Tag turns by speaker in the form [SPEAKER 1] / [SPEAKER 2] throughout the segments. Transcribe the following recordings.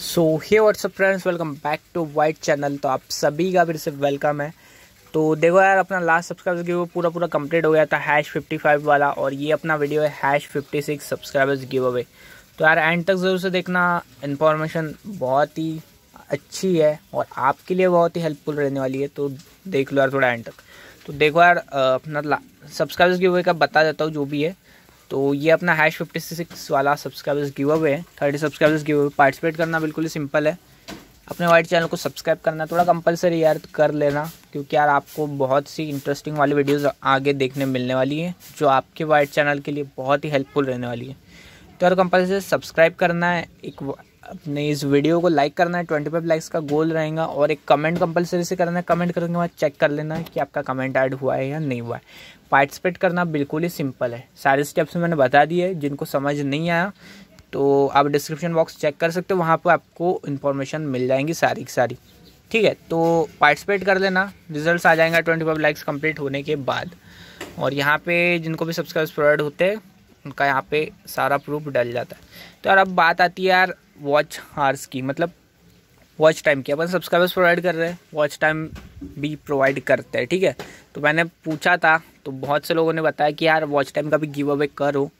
[SPEAKER 1] so hey WhatsApp friends welcome back to white channel तो आप सभी का फिर से वेलकम है तो देखो यार अपना लास्ट सब्सक्राइबर्स गिव पूरा पूरा कंप्लीट हो गया था हैश फिफ्टी फाइव वाला और ये अपना वीडियो है hash fifty six subscribers give away तो यार एंड तक ज़रूर से देखना इन्फॉर्मेशन बहुत ही अच्छी है और आपके लिए बहुत ही हेल्पफुल रहने वाली है तो देख लो यार थोड़ा एंड तक तो देखो यार अपना सब्सक्राइबर्स गिव अवे का बता देता हूँ जो भी है तो ये अपना हैश फिफ्टी सिक्स वाला सब्सक्राइबर्स गिव अवे है thirty subscribers give away participate करना बिल्कुल ही सिंपल है अपने वाइट चैनल को सब्सक्राइब करना थोड़ा कंपलसरी यार कर लेना क्योंकि यार आपको बहुत सी इंटरेस्टिंग वाली वीडियोस आगे देखने मिलने वाली है जो आपके वाइट चैनल के लिए बहुत ही हेल्पफुल रहने वाली है तो यार कंपलसरी सब्सक्राइब करना है एक अपने इस वीडियो को लाइक करना है ट्वेंटी फाइव लाइक्स का गोल रहेगा और एक कमेंट कंपलसरी से करना है कमेंट करने के बाद चेक कर लेना है कि आपका कमेंट ऐड हुआ है या नहीं हुआ है पार्टिसिपेट करना बिल्कुल ही सिंपल है सारे स्टेप्स मैंने बता दिए जिनको समझ नहीं आया तो आप डिस्क्रिप्शन बॉक्स चेक कर सकते हो वहाँ पर आपको इन्फॉर्मेशन मिल जाएंगी सारी की सारी ठीक है तो पार्टिसिपेट कर लेना रिजल्ट आ जाएगा ट्वेंटी फाइव लाइक्स कम्प्लीट होने के बाद और यहाँ पर जिनको भी सब्सक्राइब प्रोवाइड होते हैं उनका यहाँ पे सारा प्रूफ डल जाता है तो यार अब बात आती है यार वॉच हार्स की मतलब वॉच टाइम की अपन सब्सक्राइबर्स प्रोवाइड कर रहे हैं वॉच टाइम भी प्रोवाइड करते हैं ठीक है तो मैंने पूछा था तो बहुत से लोगों ने बताया कि यार वॉच टाइम का भी गिव अवे करो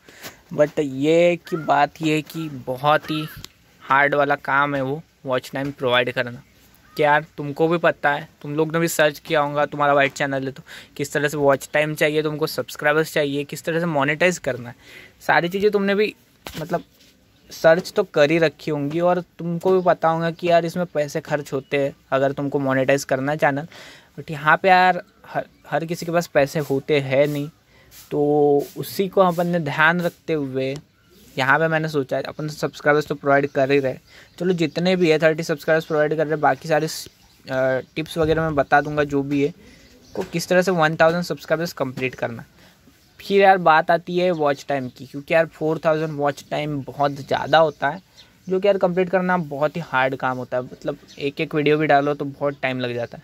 [SPEAKER 1] बट ये कि बात ये है कि बहुत ही हार्ड वाला काम है वो वॉच टाइम प्रोवाइड करना कि यार तुमको भी पता है तुम लोग ने भी सर्च किया होगा तुम्हारा वाइट चैनल है तो किस तरह से वॉच टाइम चाहिए तुमको सब्सक्राइबर्स चाहिए किस तरह से मोनेटाइज करना है सारी चीज़ें तुमने भी मतलब सर्च तो कर ही रखी होंगी और तुमको भी पता होगा कि यार इसमें पैसे खर्च होते हैं अगर तुमको मोनेटाइज करना है चैनल बट यहाँ पे यार हर हर किसी के पास पैसे होते हैं नहीं तो उसी को अपन ने ध्यान रखते हुए यहाँ पे मैंने सोचा है अपन सब्सक्राइबर्स तो प्रोवाइड कर ही रहे चलो जितने भी है थर्टी सब्सक्राइबर्स प्रोवाइड कर रहे बाकी सारे टिप्स वगैरह मैं बता दूंगा जो भी है को किस तरह से वन थाउजेंड सब्सक्राइबर्स कंप्लीट करना फिर यार बात आती है वॉच टाइम की क्योंकि यार फोर थाउजेंड वॉच टाइम बहुत ज़्यादा होता है जो कि यार कंप्लीट करना बहुत ही हार्ड काम होता है मतलब एक एक वीडियो भी डालो तो बहुत टाइम लग जाता है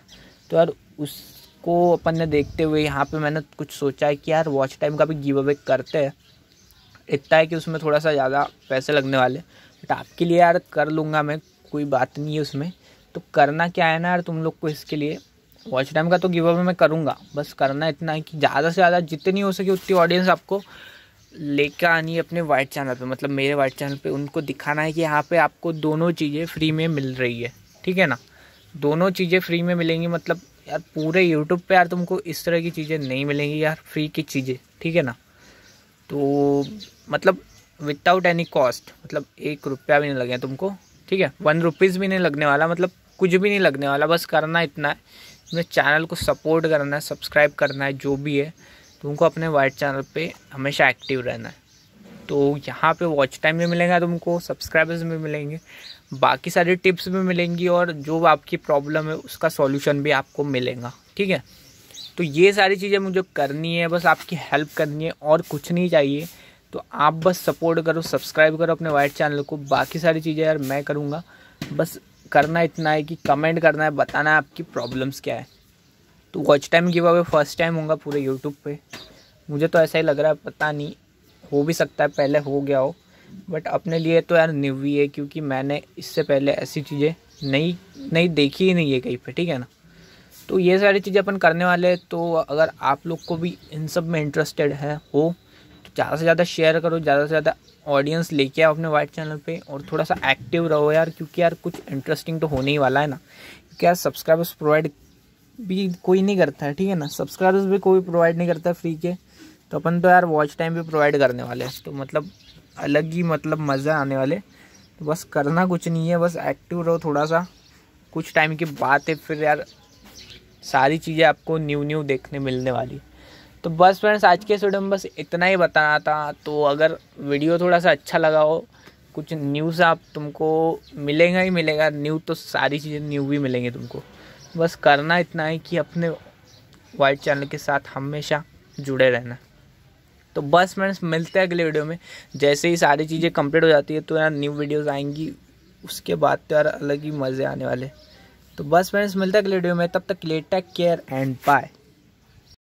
[SPEAKER 1] तो यार उसको अपन ने देखते हुए यहाँ पे मैंने कुछ सोचा है कि यार वॉच टाइम का भी गिव अवे करते हैं इतना है कि उसमें थोड़ा सा ज़्यादा पैसे लगने वाले बट आपके लिए यार कर लूँगा मैं कोई बात नहीं है उसमें तो करना क्या है ना यार तुम लोग को इसके लिए वॉच टाइम का तो गिव अवे मैं करूँगा बस करना इतना है कि ज़्यादा से ज़्यादा जितनी हो सके उतनी ऑडियंस आपको लेकर आनी है अपने वाइट चैनल पे मतलब मेरे वाइट चैनल पे उनको दिखाना है कि यहाँ पे आपको दोनों चीज़ें फ्री में मिल रही है ठीक है ना दोनों चीज़ें फ्री में मिलेंगी मतलब यार पूरे यूट्यूब पे यार तुमको इस तरह की चीज़ें नहीं मिलेंगी यार फ्री की चीज़ें ठीक है ना तो मतलब विदाउट एनी कॉस्ट मतलब एक रुपया भी नहीं लगे तुमको ठीक है वन रुपीज़ भी नहीं लगने वाला मतलब कुछ भी नहीं लगने वाला बस करना इतना है अपने चैनल को सपोर्ट करना है सब्सक्राइब करना है जो भी है तुमको अपने वाइट चैनल पे हमेशा एक्टिव रहना है तो यहाँ पे वॉच टाइम भी मिलेगा तुमको सब्सक्राइबर्स भी मिलेंगे बाकी सारी टिप्स भी मिलेंगी और जो आपकी प्रॉब्लम है उसका सॉल्यूशन भी आपको मिलेगा ठीक है तो ये सारी चीज़ें मुझे करनी है बस आपकी हेल्प करनी है और कुछ नहीं चाहिए तो आप बस सपोर्ट करो सब्सक्राइब करो अपने वाइट चैनल को बाकी सारी चीज़ें यार मैं करूँगा बस करना इतना है कि कमेंट करना है बताना है आपकी प्रॉब्लम्स क्या है तो watch time give away first time होगा पूरे यूट्यूब पे मुझे तो ऐसा ही लग रहा है पता नहीं हो भी सकता है पहले हो गया हो बट अपने लिए तो यार न्यू ही है क्योंकि मैंने इससे पहले ऐसी चीज़ें नहीं नहीं देखी ही नहीं है कहीं पर ठीक है ना तो ये सारी चीज़ें अपन करने वाले हैं तो अगर आप लोग को भी इन सब में इंटरेस्टेड है हो तो ज़्यादा से ज़्यादा शेयर करो ज़्यादा से ज़्यादा ऑडियंस लेके आओ अपने वाइट चैनल पे और थोड़ा सा एक्टिव रहो यार क्योंकि यार कुछ इंटरेस्टिंग तो होने ही वाला है ना क्योंकि यार सब्सक्राइबर्स प्रोवाइड भी कोई नहीं करता है ठीक है ना सब्सक्राइबर्स भी कोई प्रोवाइड नहीं करता फ्री के तो अपन तो यार वॉच टाइम भी प्रोवाइड करने वाले हैं तो मतलब अलग ही मतलब मज़ा आने वाले तो बस करना कुछ नहीं है बस एक्टिव रहो थोड़ा सा कुछ टाइम की बात है फिर यार सारी चीज़ें आपको न्यू न्यू देखने मिलने वाली तो बस फ्रेंड्स आज के वीडियो में बस इतना ही बताना था तो अगर वीडियो थोड़ा सा अच्छा लगा हो कुछ न्यूज़ आप तुमको मिलेगा ही मिलेगा न्यू तो सारी चीज़ें न्यू भी मिलेंगी तुमको बस करना इतना है कि अपने वाइट चैनल के साथ हमेशा जुड़े रहना तो बस फ्रेंड्स मिलते हैं अगले वीडियो में जैसे ही सारी चीज़ें कंप्लीट हो जाती है तो यार न्यू वीडियोस आएंगी उसके बाद तो यार अलग ही मज़े आने वाले तो बस फ्रेंड्स मिलते हैं अगले वीडियो में तब तक let take care and bye